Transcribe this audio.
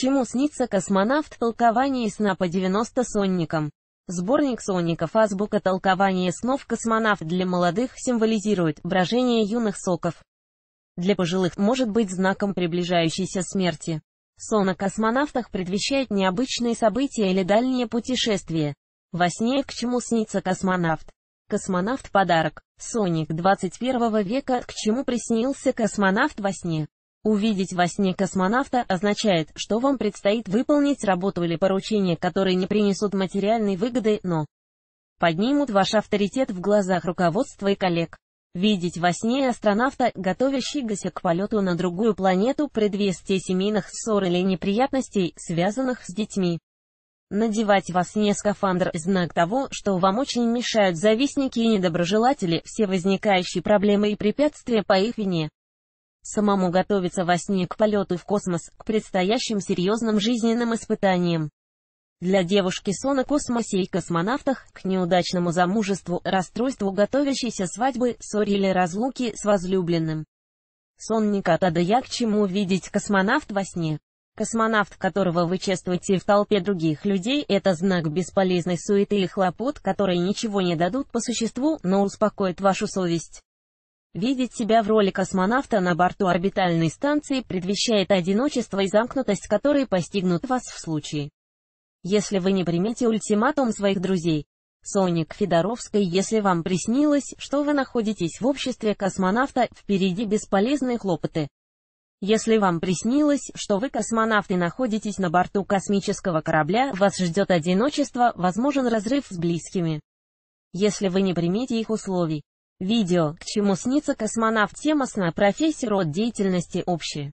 Почему снится космонавт толкование сна по 90 сонникам? Сборник сонников азбука толкование снов космонавт для молодых символизирует брожение юных соков. Для пожилых может быть знаком приближающейся смерти. Сон о космонавтах предвещает необычные события или дальние путешествия. Во сне к чему снится космонавт? Космонавт-подарок. Соник 21 века к чему приснился космонавт во сне? Увидеть во сне космонавта означает, что вам предстоит выполнить работу или поручение, которые не принесут материальной выгоды, но поднимут ваш авторитет в глазах руководства и коллег. Видеть во сне астронавта, готовящегося к полету на другую планету, предвестие семейных ссор или неприятностей, связанных с детьми. Надевать во сне скафандр – знак того, что вам очень мешают завистники и недоброжелатели, все возникающие проблемы и препятствия по их вине самому готовиться во сне к полету в космос, к предстоящим серьезным жизненным испытаниям. Для девушки сон о космосе и космонавтах, к неудачному замужеству, расстройству готовящейся свадьбы, ссоре или разлуки с возлюбленным. Сон не я к чему видеть космонавт во сне. Космонавт, которого вы чествуете в толпе других людей, это знак бесполезной суеты и хлопот, которые ничего не дадут по существу, но успокоит вашу совесть. Видеть себя в роли космонавта на борту орбитальной станции предвещает одиночество и замкнутость, которые постигнут вас в случае, если вы не примете ультиматум своих друзей. Соник Федоровской, если вам приснилось, что вы находитесь в обществе космонавта, впереди бесполезные хлопоты. Если вам приснилось, что вы космонавты находитесь на борту космического корабля, вас ждет одиночество, возможен разрыв с близкими. Если вы не примете их условий, Видео «К чему снится космонавт» Тема сна профессии род деятельности общий.